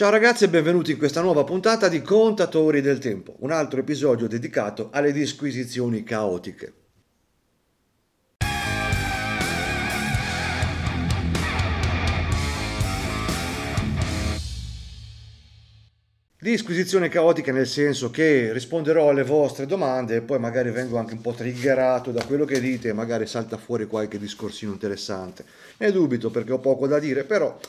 Ciao ragazzi e benvenuti in questa nuova puntata di Contatori del Tempo, un altro episodio dedicato alle disquisizioni caotiche. Disquisizione caotica nel senso che risponderò alle vostre domande e poi magari vengo anche un po' triggerato da quello che dite e magari salta fuori qualche discorsino interessante. Ne dubito perché ho poco da dire, però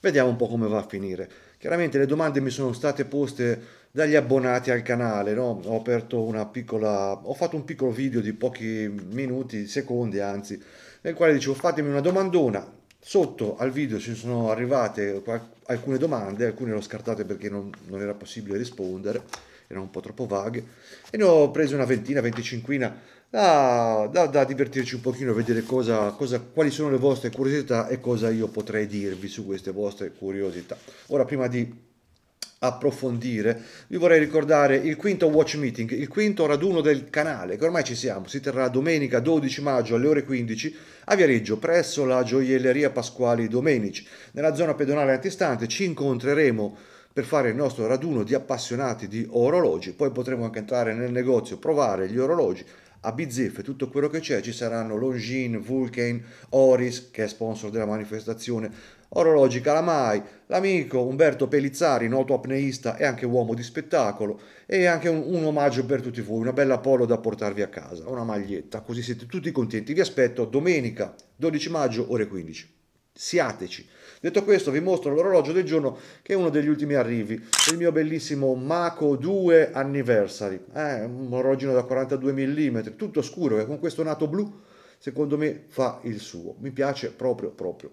vediamo un po' come va a finire. Chiaramente le domande mi sono state poste dagli abbonati al canale, no? ho aperto una piccola, ho fatto un piccolo video di pochi minuti, secondi anzi, nel quale dicevo fatemi una domandona, sotto al video ci sono arrivate alcune domande, alcune le ho scartate perché non, non era possibile rispondere, erano un po' troppo vaghe, e ne ho prese una ventina, venticinquina da, da, da divertirci un pochino, vedere cosa, cosa, quali sono le vostre curiosità e cosa io potrei dirvi su queste vostre curiosità. Ora, prima di approfondire, vi vorrei ricordare il quinto watch meeting, il quinto raduno del canale, che ormai ci siamo, si terrà domenica 12 maggio alle ore 15 a Viareggio, presso la gioielleria Pasquali Domenici. Nella zona pedonale antistante ci incontreremo per fare il nostro raduno di appassionati di orologi, poi potremo anche entrare nel negozio, provare gli orologi a Bizzeff e tutto quello che c'è ci saranno Longin, Vulcan, Oris che è sponsor della manifestazione, Orologi Calamai, l'amico Umberto Pelizzari, noto apneista e anche uomo di spettacolo e anche un, un omaggio per tutti voi, una bella polo da portarvi a casa, una maglietta, così siete tutti contenti. Vi aspetto domenica 12 maggio ore 15 siateci. Detto questo vi mostro l'orologio del giorno che è uno degli ultimi arrivi, il mio bellissimo Mako 2 Anniversary, eh, un orologio da 42 mm, tutto scuro e con questo nato blu secondo me fa il suo, mi piace proprio proprio.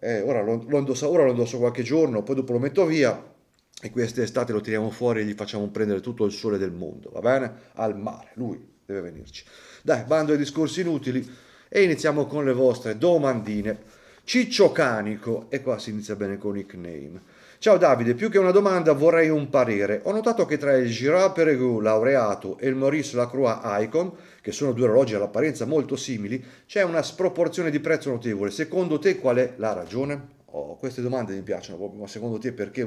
Eh, ora, lo, lo indosso, ora lo indosso qualche giorno, poi dopo lo metto via e quest'estate lo tiriamo fuori e gli facciamo prendere tutto il sole del mondo, va bene? Al mare, lui deve venirci. Dai, bando ai discorsi inutili e iniziamo con le vostre domandine. Ciccio Canico, e qua si inizia bene con nickname. Ciao Davide, più che una domanda vorrei un parere. Ho notato che tra il Girard Perregou laureato e il Maurice Lacroix Icon, che sono due orologi all'apparenza molto simili, c'è una sproporzione di prezzo notevole. Secondo te qual è la ragione? Oh, queste domande mi piacciono proprio, ma secondo te perché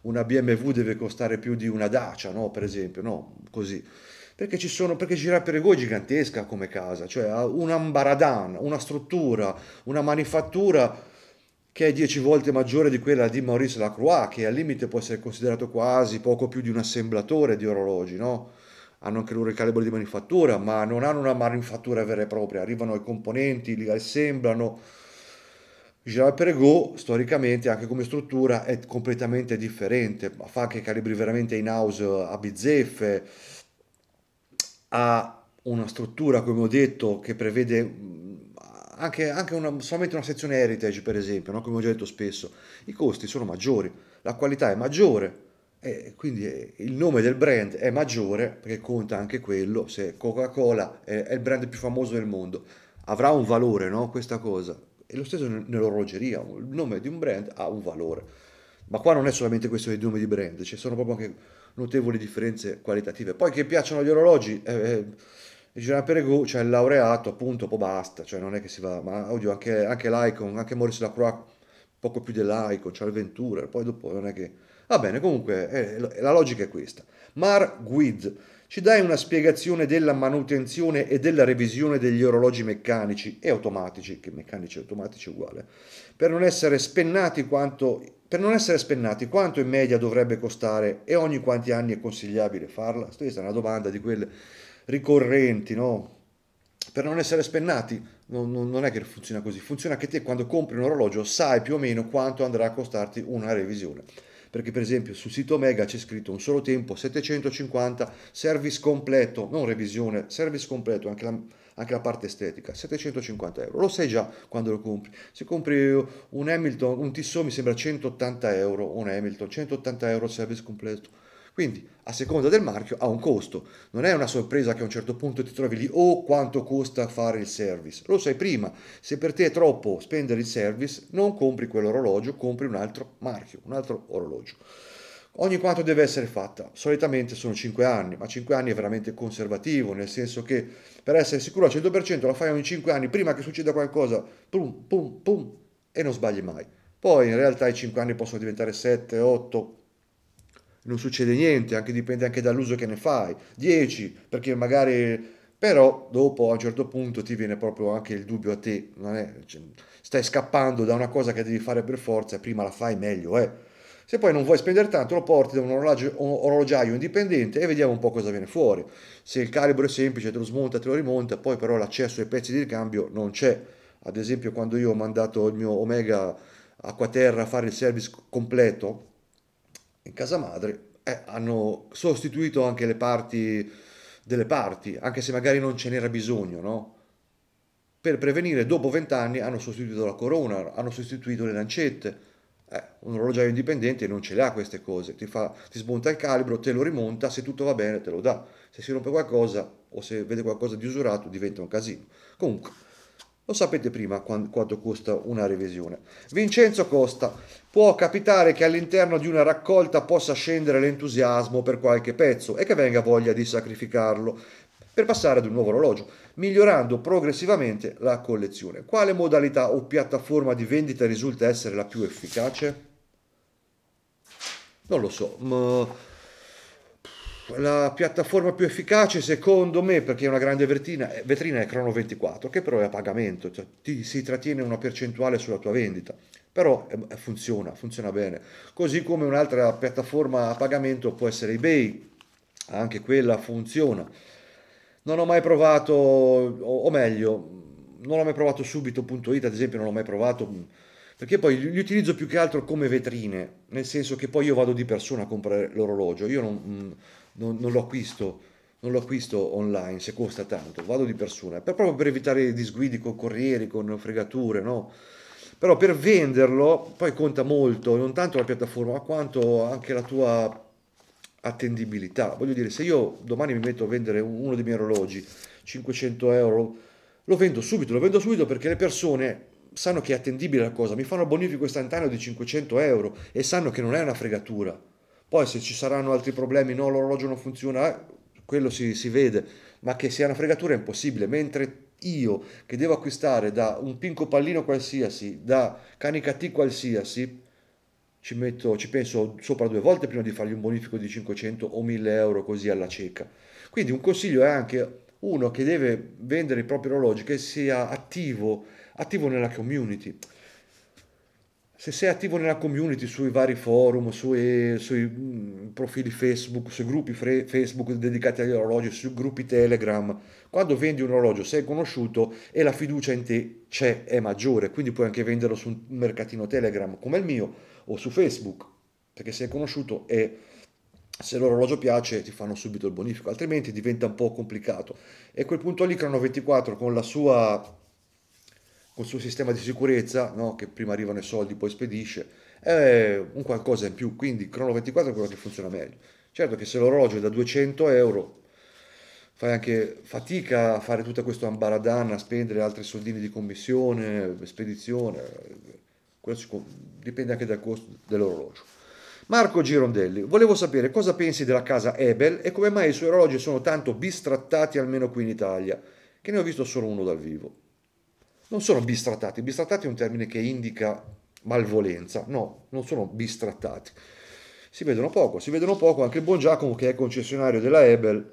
una BMW deve costare più di una Dacia, no? Per esempio, no? Così. Perché, ci sono, perché Girard-Perregaux è gigantesca come casa, cioè ha un ambaradan, una struttura, una manifattura che è dieci volte maggiore di quella di Maurice Lacroix, che al limite può essere considerato quasi poco più di un assemblatore di orologi, no? Hanno anche loro il calibro di manifattura, ma non hanno una manifattura vera e propria, arrivano ai componenti, li assemblano. Gérard Perregaux, storicamente, anche come struttura, è completamente differente, fa anche calibri veramente in house a bizzeffe, ha una struttura, come ho detto, che prevede mm, anche, anche una, solamente una sezione heritage, per esempio, no? come ho già detto spesso, i costi sono maggiori, la qualità è maggiore, e quindi eh, il nome del brand è maggiore perché conta anche quello, se Coca-Cola è, il brand più famoso del mondo, avrà un valore no? questa cosa. E lo stesso nell'orologeria, il nome di un brand ha un valore. Ma qua non è solamente questione di nome di brand, ci sono proprio anche notevoli differenze qualitative. Poi che piacciono gli orologi, eh, Gian eh, Peregu, cioè il laureato, appunto, poi basta, cioè non è che si va, ma odio anche, anche l'Icon, anche Maurice Lacroix, poco più dell'Icon, c'è cioè il Venturer, poi dopo non è che... Va bene, comunque eh, la logica è questa. Mar Guid, ci dai una spiegazione della manutenzione e della revisione degli orologi meccanici e automatici, che meccanici e automatici è uguale, per non essere spennati quanto per non essere spennati, quanto in media dovrebbe costare e ogni quanti anni è consigliabile farla? Questa è una domanda di quelle ricorrenti, no? Per non essere spennati, non, non, non, è che funziona così, funziona che te quando compri un orologio sai più o meno quanto andrà a costarti una revisione. Perché per esempio sul sito Mega c'è scritto un solo tempo, 750, service completo, non revisione, service completo, anche la anche la parte estetica, 750 euro. Lo sai già quando lo compri. Se compri un Hamilton, un Tissot mi sembra 180 euro, un Hamilton, 180 euro service completo. Quindi, a seconda del marchio, ha un costo. Non è una sorpresa che a un certo punto ti trovi lì, oh quanto costa fare il service. Lo sai prima, se per te è troppo spendere il service, non compri quell'orologio, compri un altro marchio, un altro orologio. Ogni quanto deve essere fatta, solitamente sono 5 anni, ma 5 anni è veramente conservativo, nel senso che per essere sicuro al 100% la fai ogni 5 anni, prima che succeda qualcosa, pum, pum, pum, e non sbagli mai. Poi in realtà i 5 anni possono diventare 7, 8, non succede niente, anche, dipende anche dall'uso che ne fai, 10, perché magari però dopo a un certo punto ti viene proprio anche il dubbio a te, è, cioè, stai scappando da una cosa che devi fare per forza, e prima la fai meglio, eh se poi non vuoi spendere tanto lo porti da un, orologio, un orologiaio indipendente e vediamo un po' cosa viene fuori. Se il calibro è semplice te lo smonta, te lo rimonta, poi però l'accesso ai pezzi di ricambio non c'è. Ad esempio quando io ho mandato il mio Omega Acquaterra a fare il service completo in casa madre, eh, hanno sostituito anche le parti delle parti, anche se magari non ce n'era bisogno, no? Per prevenire, dopo vent'anni hanno sostituito la corona, hanno sostituito le lancette, eh, un orologiaio indipendente non ce le ha queste cose, ti, fa, ti smonta il calibro, te lo rimonta, se tutto va bene te lo dà, se si rompe qualcosa o se vede qualcosa di usurato diventa un casino. Comunque, lo sapete prima quanto costa una revisione. Vincenzo Costa, può capitare che all'interno di una raccolta possa scendere l'entusiasmo per qualche pezzo e che venga voglia di sacrificarlo per passare ad un nuovo orologio, migliorando progressivamente la collezione. Quale modalità o piattaforma di vendita risulta essere la più efficace? Non lo so, ma la piattaforma più efficace secondo me perché è una grande vetrina, eh, vetrina è Crono 24 che però è a pagamento cioè ti, si trattiene una percentuale sulla tua vendita però eh, eh, funziona funziona bene così come un'altra piattaforma a pagamento può essere ebay anche quella funziona non ho mai provato, o, meglio, non ho mai provato subito.it, ad esempio non ho mai provato, perché poi li utilizzo più che altro come vetrine, nel senso che poi io vado di persona a comprare l'orologio, io non, mm, non, non lo acquisto non lo acquisto online se costa tanto, vado di persona, per, proprio per evitare disguidi con corrieri, con fregature, no? Però per venderlo poi conta molto, non tanto la piattaforma, ma quanto anche la tua attendibilità. Voglio dire, se io domani mi metto a vendere uno dei miei orologi, 500 euro, lo vendo subito, lo vendo subito perché le persone sanno che è attendibile la cosa, mi fanno bonifico istantaneo di 500 euro e sanno che non è una fregatura. Poi se ci saranno altri problemi, no, l'orologio non funziona, quello si, si vede, ma che sia una fregatura è impossibile, mentre io che devo acquistare da un pinco pallino qualsiasi, da canicati qualsiasi, ci, metto, ci penso sopra due volte prima di fargli un bonifico di 500 o 1000 euro così alla cieca. Quindi un consiglio è anche uno che deve vendere i propri orologi che sia attivo, attivo nella community. Se sei attivo nella community sui vari forum, sui, sui mm, profili Facebook, sui gruppi fre- Facebook dedicati agli orologi, sui gruppi Telegram, quando vendi un orologio sei conosciuto e la fiducia in te c'è, è maggiore, quindi puoi anche venderlo su un mercatino Telegram come il mio o su Facebook, perché sei conosciuto e se l'orologio piace ti fanno subito il bonifico, altrimenti diventa un po' complicato. E quel punto lì Crono 24 con la sua col suo sistema di sicurezza, no? che prima arrivano i soldi, poi spedisce, è un qualcosa in più, quindi Crono 24 è quello che funziona meglio. Certo che se l'orologio è da 200 euro, fai anche fatica a fare tutto questo ambaradan, a spendere altri soldini di commissione, spedizione, dipende anche dal costo dell'orologio. Marco Girondelli, volevo sapere cosa pensi della casa Ebel e come mai i suoi orologi sono tanto bistrattati almeno qui in Italia, che ne ho visto solo uno dal vivo. Non sono bistrattati, bistrattati è un termine che indica malvolenza, no, non sono bistrattati. Si vedono poco, si vedono poco, anche il buon Giacomo che è concessionario della Ebel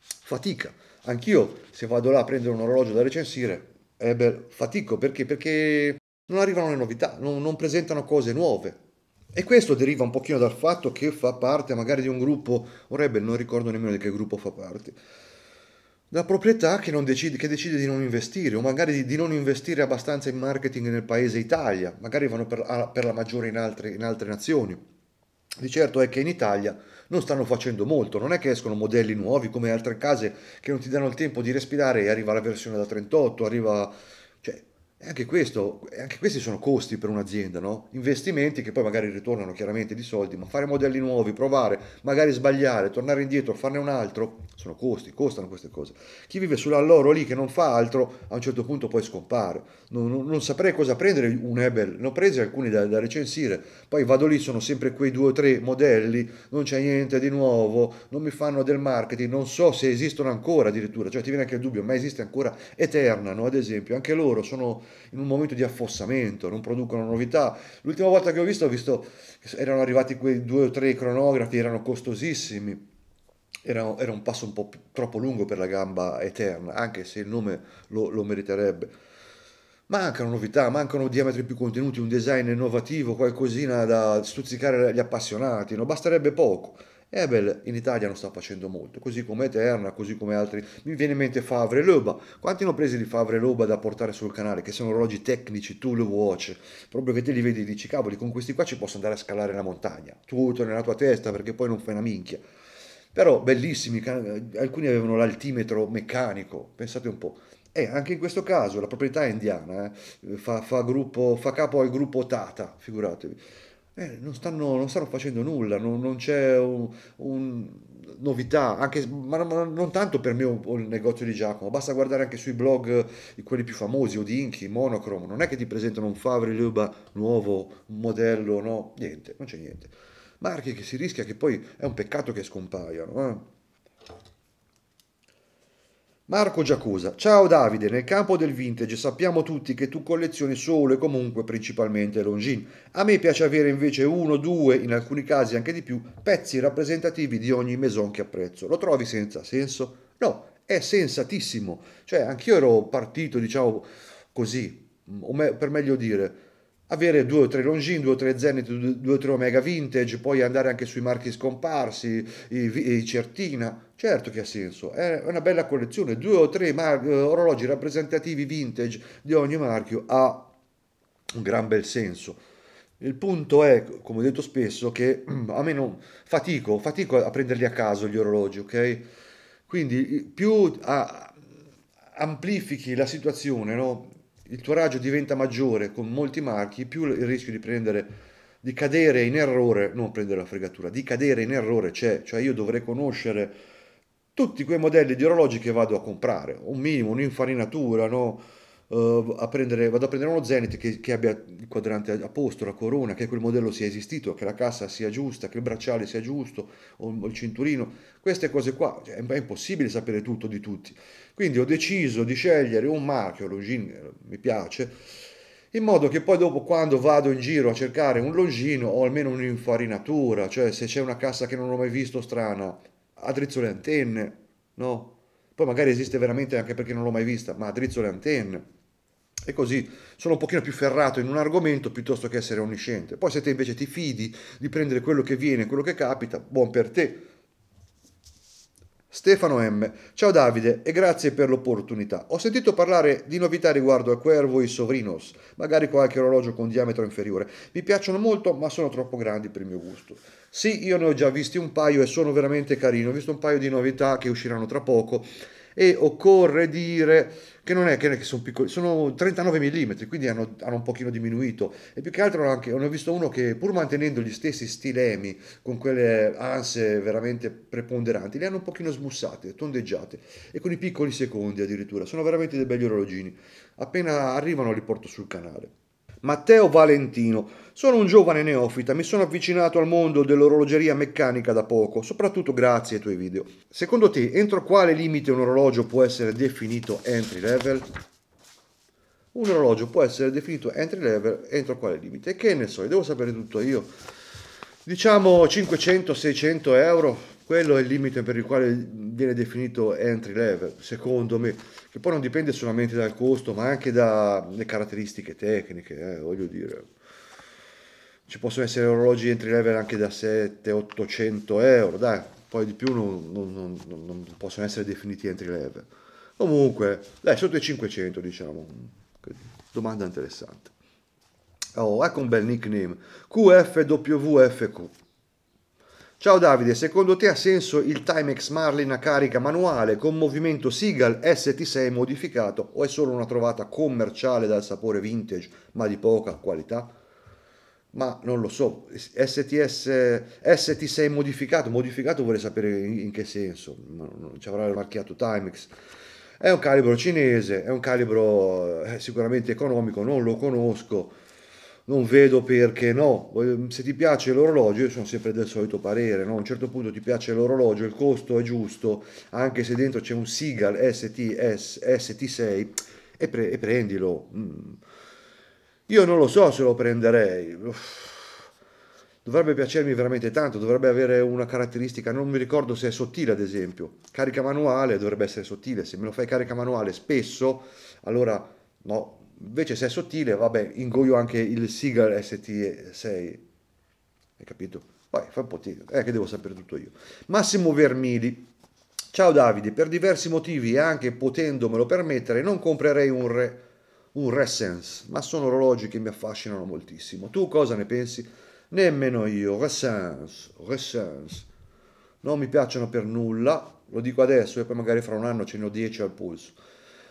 fatica. Anch'io se vado là a prendere un orologio da recensire, Ebel fatico perché? Perché non arrivano le novità, non, non presentano cose nuove. E questo deriva un pochino dal fatto che fa parte magari di un gruppo, o Rebel non ricordo nemmeno di che gruppo fa parte, da proprietà che decide, che, decide, di non investire o magari di, di, non investire abbastanza in marketing nel paese Italia, magari vanno per, per la maggiore in altre, in altre nazioni. Di certo è che in Italia non stanno facendo molto, non è che escono modelli nuovi come altre case che non ti danno il tempo di respirare e arriva la versione da 38, arriva... Cioè, e anche, questo, anche questi sono costi per un'azienda, no? investimenti che poi magari ritornano chiaramente di soldi, ma fare modelli nuovi, provare, magari sbagliare, tornare indietro, farne un altro, sono costi, costano queste cose. Chi vive sull'alloro lì che non fa altro, a un certo punto poi scompare. Non, non, non saprei cosa prendere un Ebel, ne ho presi alcuni da, da, recensire, poi vado lì, sono sempre quei due o tre modelli, non c'è niente di nuovo, non mi fanno del marketing, non so se esistono ancora addirittura, cioè ti viene anche il dubbio, ma esiste ancora Eterna, no? ad esempio, anche loro sono in un momento di affossamento, non producono novità. L'ultima volta che ho visto, ho visto che erano arrivati quei due o tre cronografi, erano costosissimi. Era, era un passo un po' troppo lungo per la gamba eterna, anche se il nome lo, lo meriterebbe mancano novità, mancano diametri più contenuti, un design innovativo, qualcosina da stuzzicare gli appassionati, no? basterebbe poco. Ebel eh in Italia non sta facendo molto, così come Eterna, così come altri. Mi viene in mente Favre Loba. Quanti hanno presi di Favre Loba da portare sul canale, che sono orologi tecnici, tu watch, proprio che te li vedi e dici, cavoli, con questi qua ci posso andare a scalare la montagna. Tutto nella tua testa, perché poi non fai una minchia. Però bellissimi, alcuni avevano l'altimetro meccanico, pensate un po'. E eh, anche in questo caso la proprietà è indiana, eh, fa, fa, gruppo, fa capo al gruppo Tata, figuratevi eh, non, stanno, non, stanno, facendo nulla, non, non c'è un, un novità, anche, ma, non, non tanto per me o, il negozio di Giacomo, basta guardare anche sui blog, eh, quelli più famosi, Odinchi, di Monochrome, non è che ti presentano un Favre Luba nuovo, un modello, no, niente, non c'è niente. Marchi che si rischia che poi è un peccato che scompaiano. Eh? Marco Giacosa, ciao Davide, nel campo del vintage sappiamo tutti che tu collezioni solo e comunque principalmente longin. A me piace avere invece uno, due, in alcuni casi anche di più, pezzi rappresentativi di ogni maison che apprezzo. Lo trovi senza senso? No, è sensatissimo. Cioè, anch'io ero partito, diciamo così, o me, per meglio dire, avere due o tre Longines, due o tre Zenith, due o tre Omega Vintage, poi andare anche sui marchi scomparsi, i, i Certina. Certo che ha senso, è una bella collezione, due o tre mar- eh, orologi rappresentativi vintage di ogni marchio ha un gran bel senso. Il punto è, come ho detto spesso, che a me non fatico, fatico a prenderli a caso gli orologi, ok? Quindi più a, amplifichi la situazione, no? il tuo raggio diventa maggiore con molti marchi, più il rischio di prendere di cadere in errore, non prendere la fregatura, di cadere in errore c'è, cioè io dovrei conoscere tutti quei modelli di orologi che vado a comprare, un minimo, un'infarinatura, no? uh, a prendere, vado a prendere uno Zenith che, che, abbia il quadrante a posto, la corona, che quel modello sia esistito, che la cassa sia giusta, che il bracciale sia giusto, o il cinturino, queste cose qua, cioè, è impossibile sapere tutto di tutti, quindi ho deciso di scegliere un marchio, Longines eh, mi piace, in modo che poi dopo quando vado in giro a cercare un Longino ho almeno un'infarinatura, cioè se c'è una cassa che non ho mai visto strana, addrizzo le antenne, no? Poi magari esiste veramente anche perché non l'ho mai vista, ma addrizzo le antenne. E così sono un pochino più ferrato in un argomento piuttosto che essere onnisciente. Poi se te invece ti fidi di prendere quello che viene, quello che capita, buon per te. Stefano M. Ciao Davide e grazie per l'opportunità. Ho sentito parlare di novità riguardo a Cuervo e Sovrinos, magari qualche orologio con diametro inferiore. Mi piacciono molto, ma sono troppo grandi per il mio gusto. Sì, io ne ho già visti un paio e sono veramente carini. Ho visto un paio di novità che usciranno tra poco e occorre dire che non è che sono piccoli, sono 39 mm, quindi hanno, hanno, un pochino diminuito e più che altro anche, ne ho visto uno che pur mantenendo gli stessi stilemi con quelle anse veramente preponderanti, le hanno un pochino smussate, tondeggiate e con i piccoli secondi addirittura, sono veramente dei belli orologini, appena arrivano li porto sul canale. Matteo Valentino. Sono un giovane neofita, mi sono avvicinato al mondo dell'orologeria meccanica da poco, soprattutto grazie ai tuoi video. Secondo te, entro quale limite un orologio può essere definito entry level? Un orologio può essere definito entry level entro quale limite? Che ne so, devo sapere tutto io. Diciamo 500-600 euro, quello è il limite per il quale viene definito entry level, secondo me che poi non dipende solamente dal costo, ma anche dalle caratteristiche tecniche, eh, voglio dire. Ci possono essere orologi entry level anche da 700-800 euro, dai, poi di più non, non, non, non, possono essere definiti entry level. Comunque, dai, sotto i 500 diciamo, domanda interessante. Oh, ecco un bel nickname, QFWFQ. Ciao Davide, secondo te ha senso il Timex Marlin a carica manuale con movimento Seagull ST6 modificato o è solo una trovata commerciale dal sapore vintage ma di poca qualità? Ma non lo so, STS, ST6 modificato, modificato vorrei sapere in che senso, non ci avrà marchiato Timex. È un calibro cinese, è un calibro eh, sicuramente economico, non lo conosco, non vedo perché no. Mm, se ti piace l'orologio, io sono sempre del solito parere, no? a un certo punto ti piace l'orologio, il costo è giusto, anche se dentro c'è un Seagal STS, ST6 e, pre- e prendilo. Mm. Io non lo so se lo prenderei. Uff. Dovrebbe piacermi veramente tanto, dovrebbe avere una caratteristica, non mi ricordo se è sottile ad esempio. Carica manuale dovrebbe essere sottile, se me lo fai carica manuale spesso, allora no, Invece se è sottile, vabbè, ingoio anche il Seagull ST6, hai capito? Poi fa un po' ti... è eh, che devo sapere tutto io. Massimo Vermili. Ciao Davide, per diversi motivi anche potendomelo permettere, non comprerei un re un Ressense, ma sono orologi che mi affascinano moltissimo. Tu cosa ne pensi? Nemmeno io, Ressense, Ressense. Non mi piacciono per nulla, lo dico adesso e poi magari fra un anno ce ne ho 10 al polso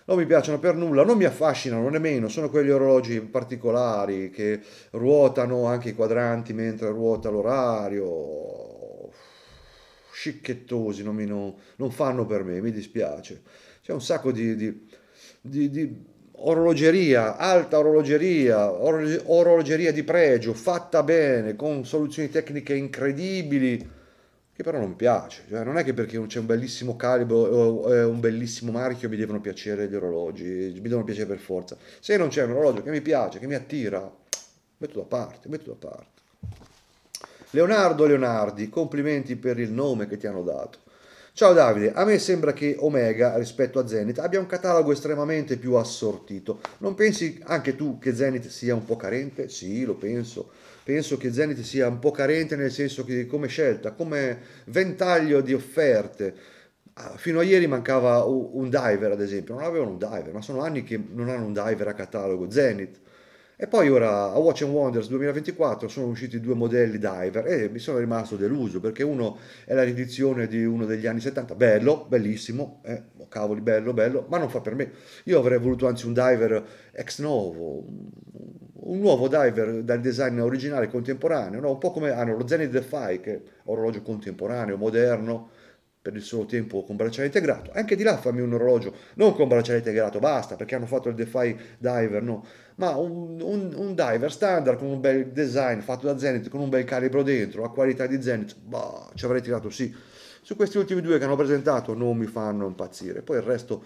non mi piacciono per nulla, non mi affascinano nemmeno, sono quegli orologi particolari che ruotano anche i quadranti mentre ruota l'orario, scicchettosi, non, mi, non, non fanno per me, mi dispiace. C'è un sacco di, di, di, di orologeria, alta orologeria, orologeria di pregio, fatta bene, con soluzioni tecniche incredibili che però non piace, cioè, non è che perché c'è un bellissimo calibro o un bellissimo marchio mi devono piacere gli orologi, mi devono piacere per forza. Se non c'è un orologio che mi piace, che mi attira, metto da parte, metto da parte. Leonardo Leonardi, complimenti per il nome che ti hanno dato. Ciao Davide, a me sembra che Omega rispetto a Zenith abbia un catalogo estremamente più assortito. Non pensi anche tu che Zenith sia un po' carente? Sì, lo penso penso che Zenith sia un po' carente nel senso che come scelta, come ventaglio di offerte. Ah, fino a ieri mancava un diver, ad esempio, non avevano un diver, ma sono anni che non hanno un diver a catalogo Zenith. E poi ora a Watch and Wonders 2024 sono usciti due modelli diver e mi sono rimasto deluso perché uno è la riedizione di uno degli anni 70, bello, bellissimo, eh, oh, cavoli, bello, bello, ma non fa per me. Io avrei voluto anzi un diver ex novo, un nuovo diver dal design originale contemporaneo, no? un po' come hanno ah, lo Zenith Defy che è un orologio contemporaneo, moderno, per il suo tempo con bracciale integrato, anche di là fammi un orologio, non con bracciale integrato, basta, perché hanno fatto il Defy Diver, no, ma un, un, un diver standard con un bel design fatto da Zenith, con un bel calibro dentro, la qualità di Zenith, bah, ci avrei tirato sì. Su questi ultimi due che hanno presentato non mi fanno impazzire, poi il resto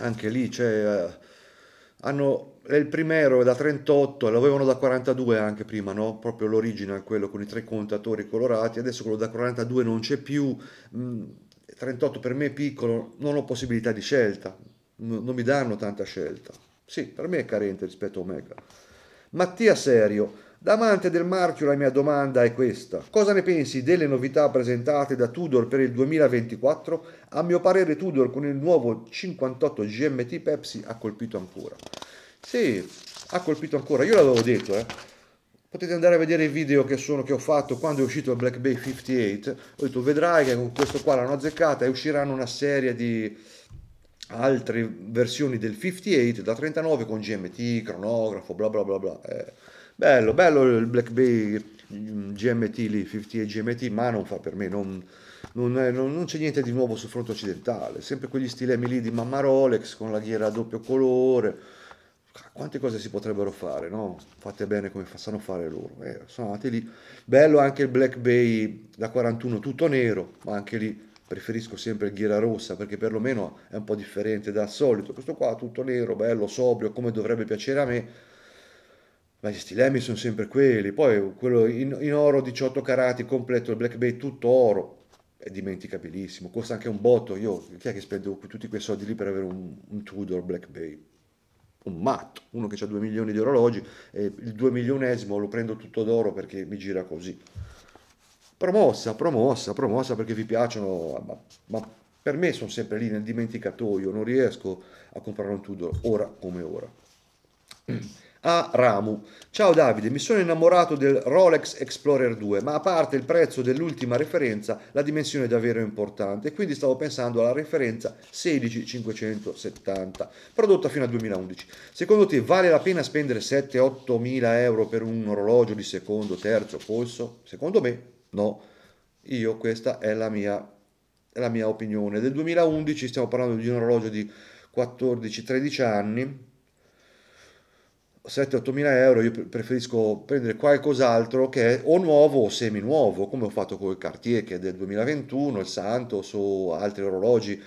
anche lì c'è... Eh, hanno il primero è da 38, l'avevano da 42 anche prima, no? Proprio l'original, quello con i tre contatori colorati, adesso quello da 42 non c'è più, 38 mm, per me è piccolo, non ho possibilità di scelta, non mi danno tanta scelta. Sì, per me è carente rispetto a Omega. Mattia Serio, da amante del marchio la mia domanda è questa. Cosa ne pensi delle novità presentate da Tudor per il 2024? A mio parere Tudor con il nuovo 58 GMT Pepsi ha colpito ancora. Sì, ha colpito ancora, io l'avevo detto, eh. Potete andare a vedere i video che, sono, che ho fatto quando è uscito il Black Bay 58. Ho detto, vedrai che con questo qua l'hanno azzeccata e usciranno una serie di altre versioni del 58 da 39 con GMT, cronografo, bla bla bla bla. Eh, bello, bello il Black Bay mm, GMT lì, 58 GMT, ma non fa per me, non, non, è, non, non c'è niente di nuovo sul fronte occidentale. Sempre quegli stilemi lì di mamma Rolex con la ghiera a doppio colore quante cose si potrebbero fare, no? Fate bene come sanno fare loro. Eh, sono andati lì. Bello anche il Black Bay da 41 tutto nero, ma anche lì preferisco sempre il ghiera rossa perché perlomeno è un po' differente dal solito. Questo qua tutto nero, bello, sobrio, come dovrebbe piacere a me. Ma gli stilemi sono sempre quelli. Poi quello in, in oro 18 carati completo, il Black Bay tutto oro, è dimenticabilissimo. Costa anche un botto. Io, chi è che spendo tutti quei soldi lì per avere un, un Tudor Black Bay? un matto, uno che ha 2 milioni di orologi e il 2 milionesimo lo prendo tutto d'oro perché mi gira così. Promossa, promossa, promossa perché vi piacciono, ma, ma per me sono sempre lì nel dimenticatoio, non riesco a comprare un Tudor ora come ora a Ramu. Ciao Davide, mi sono innamorato del Rolex Explorer 2, ma a parte il prezzo dell'ultima referenza, la dimensione è davvero importante, quindi stavo pensando alla referenza 16570, prodotta fino al 2011. Secondo te vale la pena spendere 7-8 mila euro per un orologio di secondo, terzo polso? Secondo me no. Io questa è la mia, è la mia opinione. Del 2011 stiamo parlando di un orologio di 14-13 anni 7-8 mila euro io preferisco prendere qualcos'altro che è o nuovo o semi nuovo come ho fatto con il Cartier che è del 2021 il Santos o altri orologi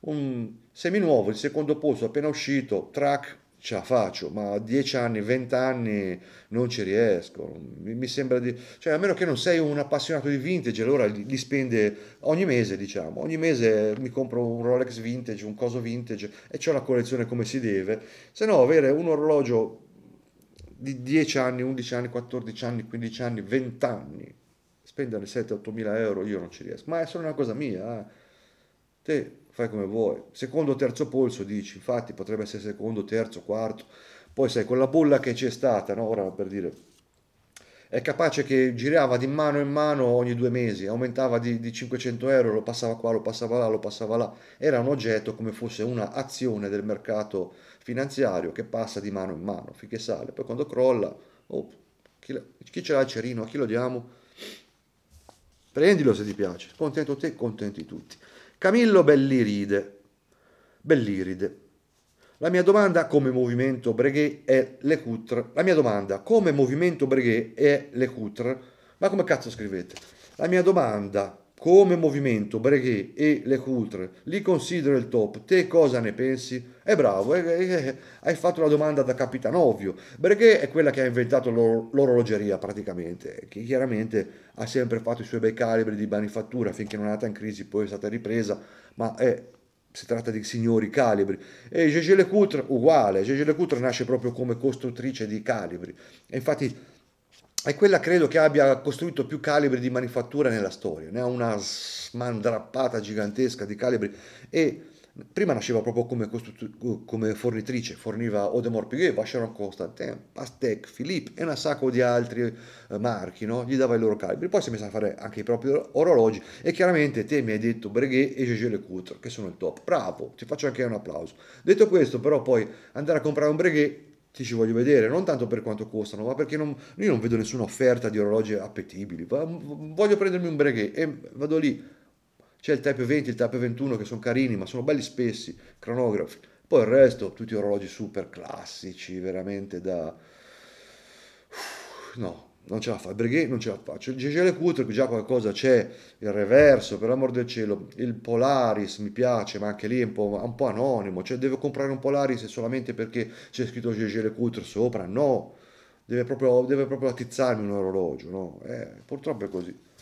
un semi nuovo il secondo posto appena uscito track ce la faccio ma 10 anni 20 anni non ci riesco mi, sembra di cioè a meno che non sei un appassionato di vintage allora li, spende ogni mese diciamo ogni mese mi compro un Rolex vintage un coso vintage e ho la collezione come si deve se no avere un orologio di 10 anni, 11 anni, 14 anni, 15 anni, 20 anni, spendere 7-8 mila euro io non ci riesco, ma è solo una cosa mia, eh. te fai come vuoi, secondo o terzo polso dici, infatti potrebbe essere secondo, terzo, quarto, poi sai, con la bolla che c'è stata, no? ora per dire, è capace che girava di mano in mano ogni due mesi, aumentava di, di 500 euro, lo passava qua, lo passava là, lo passava là, era un oggetto come fosse una azione del mercato finanziario che passa di mano in mano finché sale, poi quando crolla, oh, chi, chi ce l'ha il cerino, a chi lo diamo? Prendilo se ti piace, contento te, contenti tutti. Camillo Belliride, Belliride, la mia domanda come movimento Breguet è Le Coutre. La mia domanda come movimento Breguet è Le Coutre. Ma come cazzo scrivete? La mia domanda come movimento Breguet e Le Coutre li considero il top. Te cosa ne pensi? È bravo, eh, eh, eh, eh. hai fatto la domanda da capitano ovvio. Breguet è quella che ha inventato l'or- l'orologeria praticamente, eh, che chiaramente ha sempre fatto i suoi bei calibri di manifattura finché non è nata in crisi, poi è stata ripresa, ma è si tratta di signori calibri. E Gégé Lecoutre uguale, Gégé Lecoutre nasce proprio come costruttrice di calibri. E infatti è quella credo che abbia costruito più calibri di manifattura nella storia, ne ha una smandrappata gigantesca di calibri e Prima nasceva proprio come, come fornitrice, forniva Audemars Piguet, Vacheron Constantin, Pastec, Philippe e un sacco di altri eh, marchi, no? gli dava i loro calibri. Poi si è messa a fare anche i propri orologi e chiaramente te mi hai detto Breguet e Gégé Lecoutre, che sono il top. Bravo, ti faccio anche un applauso. Detto questo, però poi andare a comprare un Breguet ti ci voglio vedere, non tanto per quanto costano, ma perché non, io non vedo nessuna offerta di orologi appetibili. Voglio prendermi un Breguet e vado lì, c'è il Type 20, il Type 21 che sono carini, ma sono belli spessi, cronografi. Poi il resto, tutti orologi super classici, veramente da... no, non ce la fa, il Brigade non ce la faccio. Il GGL4 già qualcosa c'è, il reverso, per l'amor del cielo, il Polaris mi piace, ma anche lì è un po', un po anonimo, cioè devo comprare un Polaris solamente perché c'è scritto GGL4 sopra, no, deve proprio, deve proprio attizzarmi un orologio, no? Eh, purtroppo è così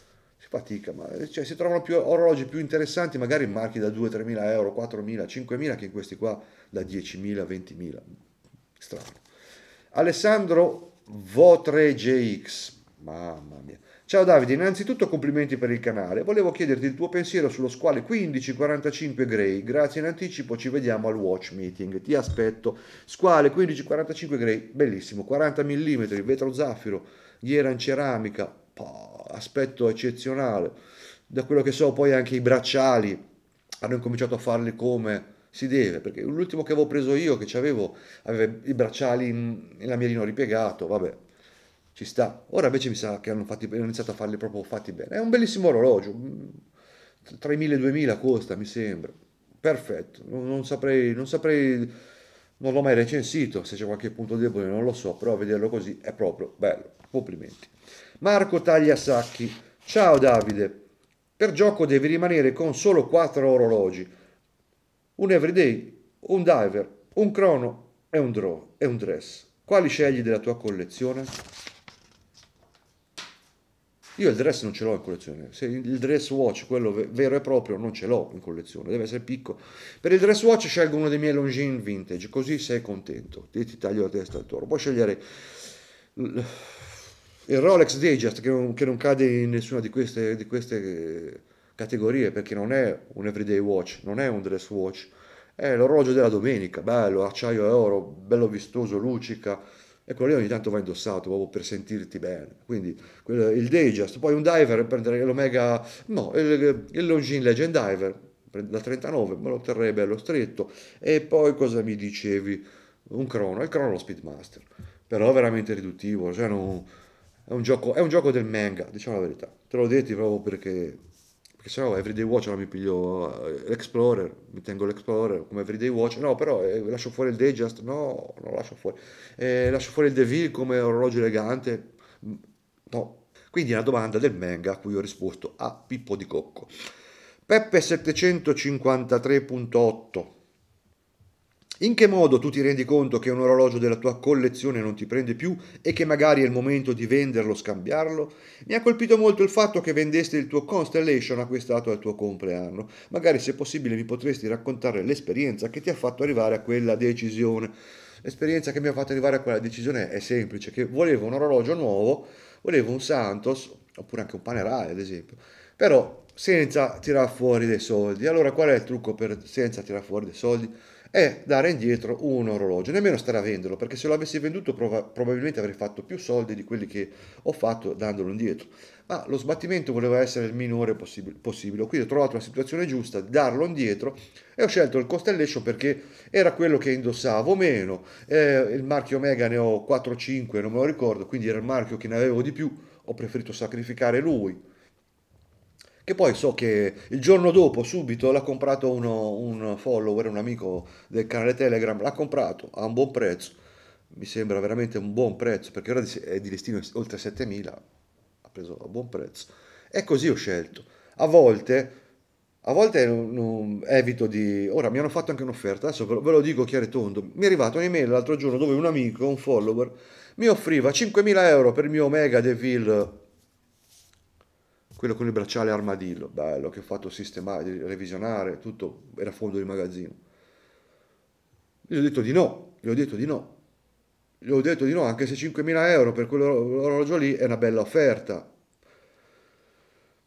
fatica, ma eh, cioè, si trovano più orologi più interessanti, magari marchi da 2-3 mila euro, 4 mila, 5 mila, che questi qua da 10 mila, 20 mila. Strano. Alessandro Votre3GX, mamma mia. Ciao Davide, innanzitutto complimenti per il canale. Volevo chiederti il tuo pensiero sullo squale 1545 Grey. Grazie in anticipo, ci vediamo al watch meeting. Ti aspetto. Squale 1545 Grey, bellissimo, 40 mm, vetro zaffiro, ghiera in ceramica, aspetto eccezionale. Da quello che so poi anche i bracciali hanno incominciato a farli come si deve, perché l'ultimo che avevo preso io, che avevo, aveva i bracciali in, in lamierino ripiegato, vabbè, ci sta. Ora invece mi sa che hanno, fatti, hanno iniziato a farli proprio fatti bene. È un bellissimo orologio, tra i 1000 e i 2000 costa, mi sembra. Perfetto, non, non, saprei, non saprei, non l'ho mai recensito, se c'è qualche punto debole non lo so, però vederlo così è proprio bello. Complimenti. Marco Tagliasacchi. Ciao Davide. Per gioco devi rimanere con solo quattro orologi. Un everyday, un diver, un crono e un draw e un dress. Quali scegli della tua collezione? Io il dress non ce l'ho in collezione, il dress watch, quello vero e proprio, non ce l'ho in collezione, deve essere piccolo. Per il dress watch scelgo uno dei miei Longines vintage, così sei contento, ti taglio la testa al toro. Puoi scegliere il Rolex Digest che non, che non cade in nessuna di queste, di queste eh, categorie perché non è un everyday watch, non è un dress watch, è l'orologio della domenica, bello, acciaio e oro, bello vistoso, luccica, e quello lì ogni tanto va indossato proprio per sentirti bene. Quindi il Dayjust, poi un diver prenderei l'Omega, no, il, il Longines Legend Diver da 39, me lo terrei bello stretto. E poi cosa mi dicevi? Un crono, il crono lo Speedmaster, però veramente riduttivo, cioè non è un gioco, è un gioco del manga, diciamo la verità. Te l'ho detto proprio perché, perché se no Everyday Watch non mi piglio eh, l'Explorer, mi tengo l'Explorer come Everyday Watch, no però eh, lascio fuori il Digest, no, non lo lascio fuori. Eh, lascio fuori il Devil come orologio elegante, mm, no. Quindi è una domanda del manga a cui ho risposto a Pippo di Cocco. Peppe 753.8 in che modo tu ti rendi conto che un orologio della tua collezione non ti prende più e che magari è il momento di venderlo, scambiarlo? Mi ha colpito molto il fatto che vendeste il tuo Constellation acquistato al tuo compleanno. Magari se possibile mi potresti raccontare l'esperienza che ti ha fatto arrivare a quella decisione. L'esperienza che mi ha fatto arrivare a quella decisione è semplice, che volevo un orologio nuovo, volevo un Santos, oppure anche un Panerai ad esempio, però senza tirar fuori dei soldi. Allora qual è il trucco per senza tirar fuori dei soldi? è dare indietro un orologio, nemmeno stare a venderlo, perché se lo avessi venduto prov- probabilmente avrei fatto più soldi di quelli che ho fatto dandolo indietro. Ma lo sbattimento voleva essere il minore possib- possibile, quindi ho trovato la situazione giusta, darlo indietro e ho scelto il Costellation perché era quello che indossavo meno, eh, il marchio Omega ne ho 4-5, non me lo ricordo, quindi era il marchio che ne avevo di più, ho preferito sacrificare lui che poi so che il giorno dopo, subito, l'ha comprato uno, un follower, un amico del canale Telegram, l'ha comprato a un buon prezzo, mi sembra veramente un buon prezzo, perché ora è di listino oltre 7.000, ha preso a buon prezzo, e così ho scelto. A volte, a volte non, non evito di... Ora mi hanno fatto anche un'offerta, adesso ve lo dico chiaro e tondo, mi è arrivata un'email l'altro giorno dove un amico, un follower, mi offriva 5.000 euro per il mio Mega Devil quello con il bracciale armadillo, bello, che ho fatto sistemare, revisionare, tutto era fondo di magazzino. Gli ho detto di no, gli ho detto di no. Gli ho detto di no, anche se 5.000 euro per quell'orologio lì è una bella offerta.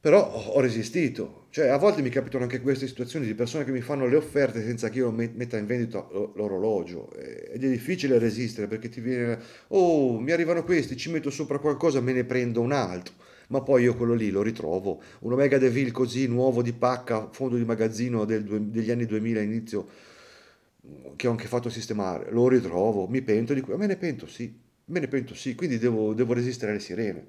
Però ho resistito. Cioè, a volte mi capitano anche queste situazioni di persone che mi fanno le offerte senza che io metta in vendita l'orologio. Eh, ed è difficile resistere perché ti viene, oh, mi arrivano questi, ci metto sopra qualcosa, me ne prendo un altro ma poi io quello lì lo ritrovo, un Omega Devil così nuovo di pacca, fondo di magazzino del, degli anni 2000 inizio, che ho anche fatto sistemare, lo ritrovo, mi pento di quello, me ne pento sì, me ne pento sì, quindi devo, devo resistere alle sirene.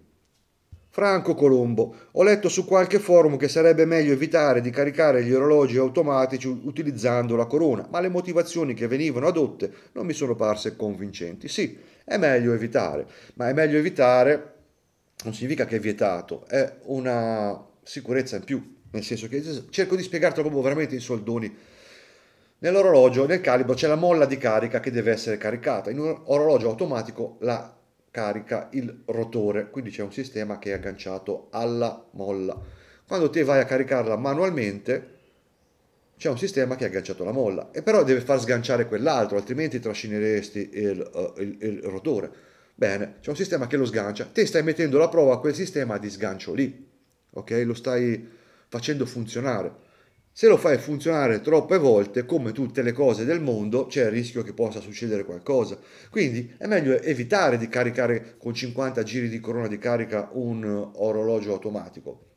Franco Colombo, ho letto su qualche forum che sarebbe meglio evitare di caricare gli orologi automatici utilizzando la corona, ma le motivazioni che venivano adotte non mi sono parse convincenti. Sì, è meglio evitare, ma è meglio evitare non significa che è vietato, è una sicurezza in più, nel senso che cerco di spiegartelo proprio veramente in soldoni. Nell'orologio, nel calibro, c'è la molla di carica che deve essere caricata. In un orologio automatico la carica il rotore, quindi c'è un sistema che è agganciato alla molla. Quando te vai a caricarla manualmente, c'è un sistema che ha agganciato la molla e però deve far sganciare quell'altro, altrimenti trascineresti il, il, eh, il, il rotore. Bene, c'è un sistema che lo sgancia, te stai mettendo alla prova quel sistema di sgancio lì, ok? Lo stai facendo funzionare. Se lo fai funzionare troppe volte, come tutte le cose del mondo, c'è il rischio che possa succedere qualcosa. Quindi è meglio evitare di caricare con 50 giri di corona di carica un orologio automatico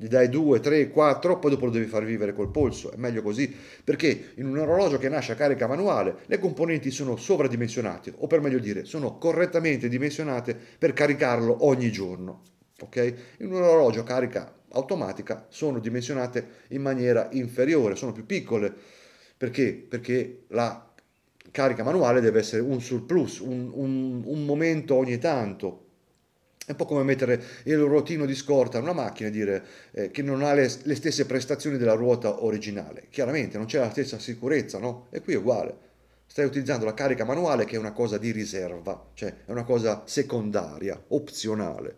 gli dai 2, 3, 4, poi dopo lo devi far vivere col polso, è meglio così, perché in un orologio che nasce a carica manuale le componenti sono sovradimensionate, o per meglio dire, sono correttamente dimensionate per caricarlo ogni giorno. Okay? In un orologio a carica automatica sono dimensionate in maniera inferiore, sono più piccole, perché? Perché la carica manuale deve essere un surplus, un, un, un momento ogni tanto, è un po' come mettere il ruotino di scorta a una macchina e dire eh, che non ha le, le, stesse prestazioni della ruota originale. Chiaramente non c'è la stessa sicurezza, no? E qui è uguale. Stai utilizzando la carica manuale che è una cosa di riserva, cioè è una cosa secondaria, opzionale.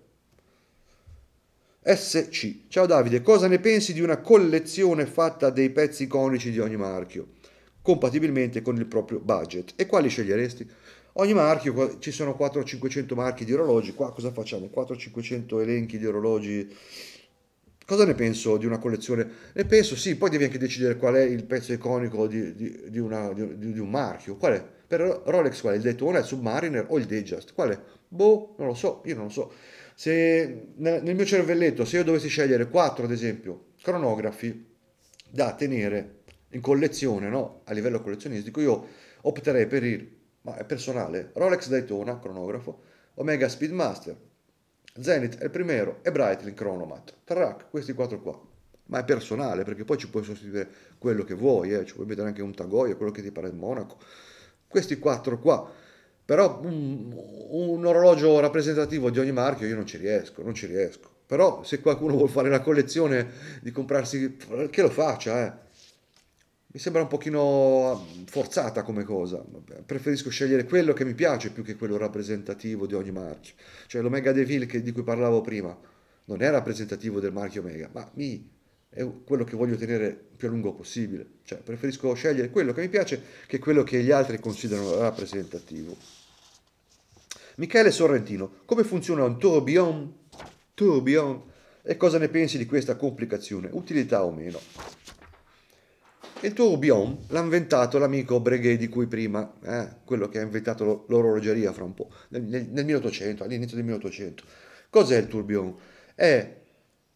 SC. Ciao Davide, cosa ne pensi di una collezione fatta dei pezzi iconici di ogni marchio, compatibilmente con il proprio budget? E quali sceglieresti? Ogni marchio, ci sono 4 500 marchi di orologi, qua cosa facciamo? 4 500 elenchi di orologi. Cosa ne penso di una collezione? Ne penso sì, poi devi anche decidere qual è il pezzo iconico di, di, di, una, di un marchio. Qual è? Per Rolex qual è? Il Daytona, il Submariner o il Datejust? Qual è? Boh, non lo so, io non lo so. Se, nel mio cervelletto, se io dovessi scegliere 4, ad esempio, cronografi da tenere in collezione, no? a livello collezionistico, io opterei per il ma è personale, Rolex Daytona, cronografo, Omega Speedmaster, Zenith è il primo e Breitling Chronomat, Track, questi quattro qua. Ma è personale perché poi ci puoi sostituire quello che vuoi, eh. ci puoi mettere anche un Tagoia, quello che ti pare il Monaco. Questi quattro qua. Però un, mm, un orologio rappresentativo di ogni marchio io non ci riesco, non ci riesco però se qualcuno vuole fare la collezione di comprarsi che lo faccia eh mi sembra un pochino mm, forzata come cosa. Preferisco scegliere quello che mi piace più che quello rappresentativo di ogni marchio. Cioè l'Omega Devil che, di cui parlavo prima non è rappresentativo del marchio Omega, ma mi, è quello che voglio tenere più a lungo possibile. Cioè preferisco scegliere quello che mi piace che quello che gli altri considerano rappresentativo. Michele Sorrentino, come funziona un tourbillon? Tourbillon? E cosa ne pensi di questa complicazione? Utilità o meno? Il tuo tourbillon l'ha inventato l'amico Breguet di cui prima, eh, quello che ha inventato l'orologeria fra un po', nel, nel 1800, all'inizio del 1800. Cos'è il tourbillon? È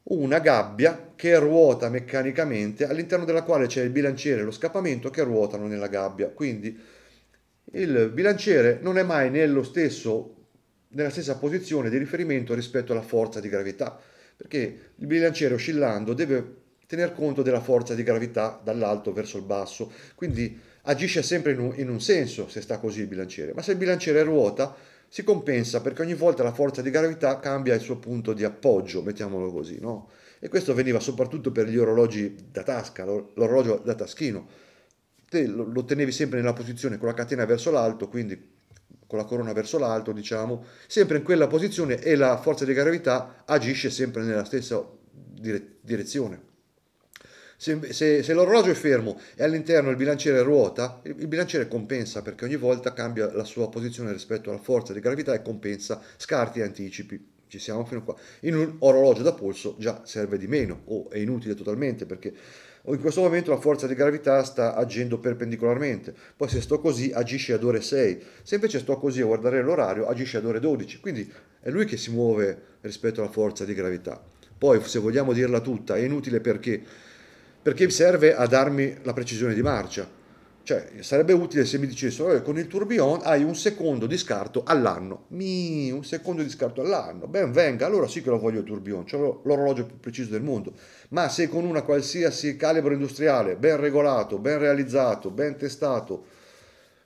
una gabbia che ruota meccanicamente, all'interno della quale c'è il bilanciere e lo scappamento che ruotano nella gabbia. Quindi il bilanciere non è mai nello stesso, nella stessa posizione di riferimento rispetto alla forza di gravità, perché il bilanciere oscillando deve tener conto della forza di gravità dall'alto verso il basso, quindi agisce sempre in un, in un senso se sta così il bilanciere, ma se il bilanciere ruota si compensa perché ogni volta la forza di gravità cambia il suo punto di appoggio, mettiamolo così, no? E questo veniva soprattutto per gli orologi da tasca, l'orologio da taschino. Te lo tenevi sempre nella posizione con la catena verso l'alto, quindi con la corona verso l'alto, diciamo, sempre in quella posizione e la forza di gravità agisce sempre nella stessa direzione. Se, se, se l'orologio è fermo e all'interno il bilanciere ruota, il, il bilanciere compensa perché ogni volta cambia la sua posizione rispetto alla forza di gravità e compensa scarti e anticipi ci siamo fino a qua. In un orologio da polso già serve di meno o è inutile totalmente perché in questo momento la forza di gravità sta agendo perpendicolarmente. Poi se sto così agisce ad ore 6, se invece sto così a guardare l'orario agisce ad ore 12, quindi è lui che si muove rispetto alla forza di gravità. Poi se vogliamo dirla tutta è inutile perché perché serve a darmi la precisione di marcia. Cioè, sarebbe utile se mi dicessero eh, con il tourbillon hai un secondo di scarto all'anno. Mi, un secondo di scarto all'anno. Ben venga, allora sì che lo voglio il tourbillon, cioè l'orologio più preciso del mondo. Ma se con una qualsiasi calibro industriale, ben regolato, ben realizzato, ben testato,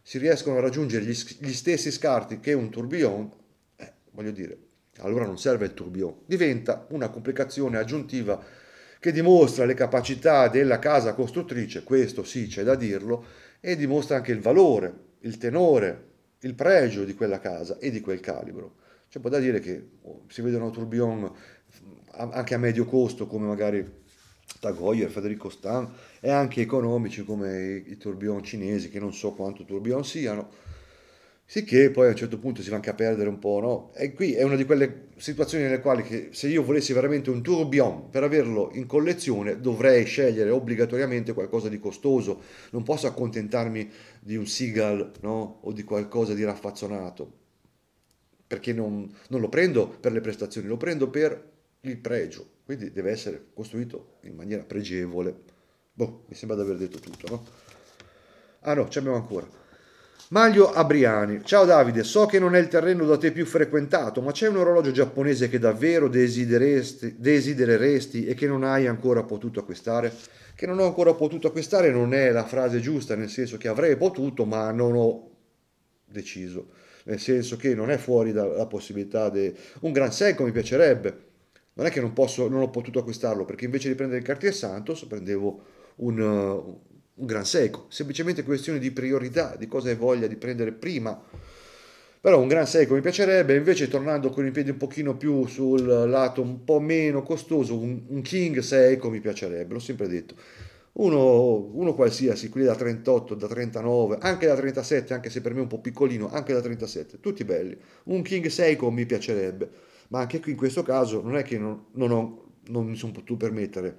si riescono a raggiungere gli, gli stessi scarti che un tourbillon, eh, voglio dire, allora non serve il tourbillon. Diventa una complicazione aggiuntiva che dimostra le capacità della casa costruttrice, questo sì c'è da dirlo, e dimostra anche il valore, il tenore, il pregio di quella casa e di quel calibro. C'è cioè, poi da dire che oh, si vedono tourbillon anche a medio costo come magari Tagoyer, Federico Stan e anche economici come i, i tourbillon cinesi che non so quanto tourbillon siano Sicché poi a un certo punto si va anche a perdere un po', no? E qui è una di quelle situazioni nelle quali se io volessi veramente un tourbillon per averlo in collezione dovrei scegliere obbligatoriamente qualcosa di costoso, non posso accontentarmi di un Seagal, no? O di qualcosa di raffazzonato, perché non, non lo prendo per le prestazioni, lo prendo per il pregio, quindi deve essere costruito in maniera pregevole. Boh, mi sembra di aver detto tutto, no? Ah no, ci abbiamo ancora. Maglio Abriani, ciao Davide, so che non è il terreno da te più frequentato, ma c'è un orologio giapponese che davvero desidereresti e che non hai ancora potuto acquistare? Che non ho ancora potuto acquistare non è la frase giusta, nel senso che avrei potuto, ma non ho deciso, nel senso che non è fuori dalla possibilità di... Un Gran secco, mi piacerebbe, non è che non, posso, non ho potuto acquistarlo, perché invece di prendere il Cartier Santos prendevo un un gran seco, semplicemente questione di priorità, di cosa hai voglia di prendere prima. Però un gran seco mi piacerebbe, invece tornando con i piedi un pochino più sul lato un po' meno costoso, un, un king Seiko mi piacerebbe, l'ho sempre detto. Uno, uno, qualsiasi, quelli da 38, da 39, anche da 37, anche se per me è un po' piccolino, anche da 37, tutti belli. Un King Seiko mi piacerebbe, ma anche qui in questo caso non è che non, non, ho, non mi sono potuto permettere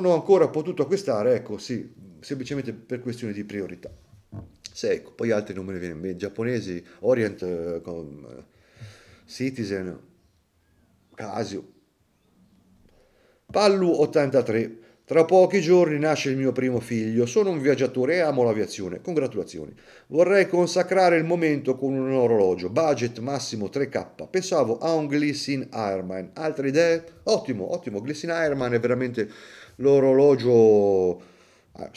non ho ancora potuto acquistare, ecco sì, semplicemente per questioni di priorità. Seiko, ecco, poi altri non me ne viene in mente, giapponesi, Orient, eh, con, eh, Citizen, Casio. Pallu 83. Tra pochi giorni nasce il mio primo figlio, sono un viaggiatore e amo l'aviazione. Congratulazioni. Vorrei consacrare il momento con un orologio, budget massimo 3K. Pensavo a un Glissin Ironman. Altre idee? Ottimo, ottimo. Glissin Ironman è veramente l'orologio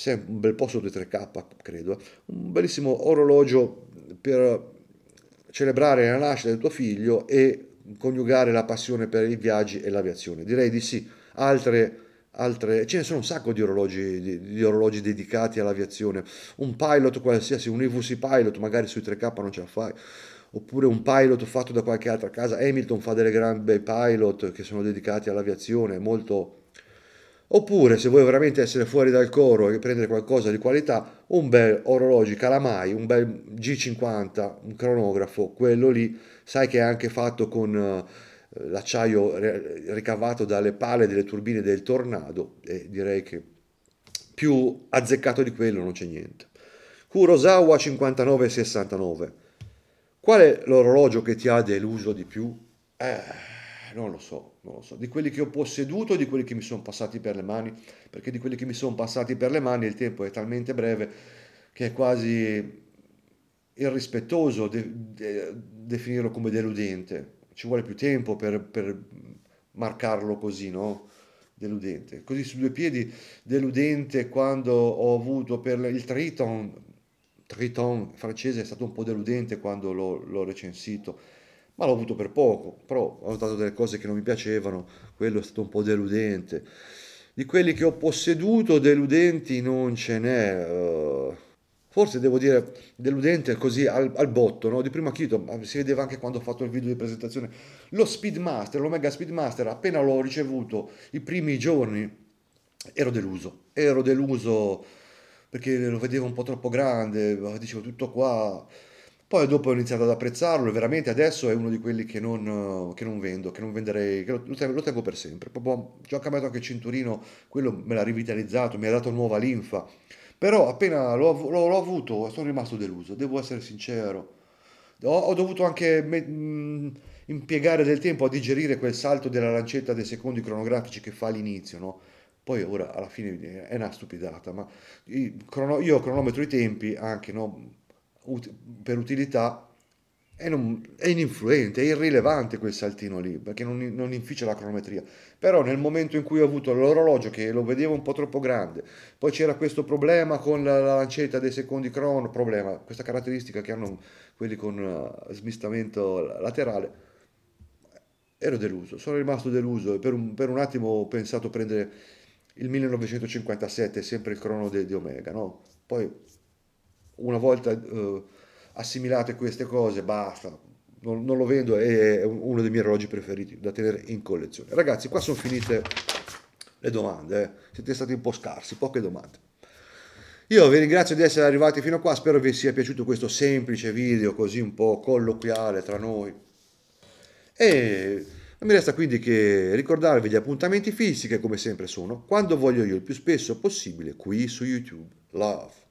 eh, un bel posto sotto 3K, credo, eh. un bellissimo orologio per celebrare la nascita del tuo figlio e coniugare la passione per i viaggi e l'aviazione. Direi di sì. Altre, altre ce ne sono un sacco di orologi, di, di orologi dedicati all'aviazione. Un pilot qualsiasi, un IVC pilot, magari sui 3K non ce la fai. Oppure un pilot fatto da qualche altra casa. Hamilton fa delle grandi pilot che sono dedicati all'aviazione, molto, Oppure, se vuoi veramente essere fuori dal coro e prendere qualcosa di qualità, un bel orologio Calamai, un bel G50, un cronografo, quello lì, sai che è anche fatto con eh, l'acciaio ricavato dalle pale delle turbine del Tornado e direi che più azzeccato di quello non c'è niente. Kurosawa 5969. Qual è l'orologio che ti ha deluso di più? Eh eh, non lo so, non lo so, di quelli che ho posseduto di quelli che mi sono passati per le mani, perché di quelli che mi sono passati per le mani il tempo è talmente breve che è quasi irrispettoso de- de- definirlo come deludente, ci vuole più tempo per, per marcarlo così, no? Deludente. Così su due piedi, deludente quando ho avuto per il Triton, Triton francese è stato un po' deludente quando l'ho, l'ho recensito ma l'ho avuto per poco, però ho notato delle cose che non mi piacevano, quello è stato un po' deludente. Di quelli che ho posseduto deludenti non ce n'è, uh, forse devo dire deludente così al, al botto, no? di prima chito, si vedeva anche quando ho fatto il video di presentazione, lo Speedmaster, l'Omega Speedmaster, appena l'ho ricevuto i primi giorni ero deluso, ero deluso perché lo vedevo un po' troppo grande, dicevo tutto qua poi dopo ho iniziato ad apprezzarlo, veramente adesso è uno di quelli che non, eh, che non vendo, che non venderei, che lo, lo, tengo, per sempre. Proprio, ci ho cambiato anche il cinturino, quello me l'ha rivitalizzato, mi ha dato nuova linfa. Però appena l'ho, l'ho, l'ho avuto sono rimasto deluso, devo essere sincero. Ho, ho dovuto anche me, mh, mm, impiegare del tempo a digerire quel salto della lancetta dei secondi cronografici che fa all'inizio, no? Poi ora alla fine eh, è una stupidata, ma io cronometro i tempi anche, no? ut- per utilità è, non, è, ininfluente, è irrilevante quel saltino lì, perché non, non inficia la cronometria. Però nel momento in cui ho avuto l'orologio che lo vedevo un po' troppo grande, poi c'era questo problema con la, la lancetta dei secondi crono, problema, questa caratteristica che hanno quelli con uh, smistamento laterale, ero deluso, sono rimasto deluso e per un, per un attimo ho pensato a prendere il 1957, sempre il crono di, Omega, no? Poi una volta eh, assimilate queste cose, basta, non, non, lo vendo, è uno dei miei orologi preferiti da tenere in collezione. Ragazzi, qua sono finite le domande, eh. siete stati un po' scarsi, poche domande. Io vi ringrazio di essere arrivati fino a qua, spero vi sia piaciuto questo semplice video così un po' colloquiale tra noi. E non mi resta quindi che ricordarvi gli appuntamenti fissi che come sempre sono quando voglio io il più spesso possibile qui su YouTube. Love.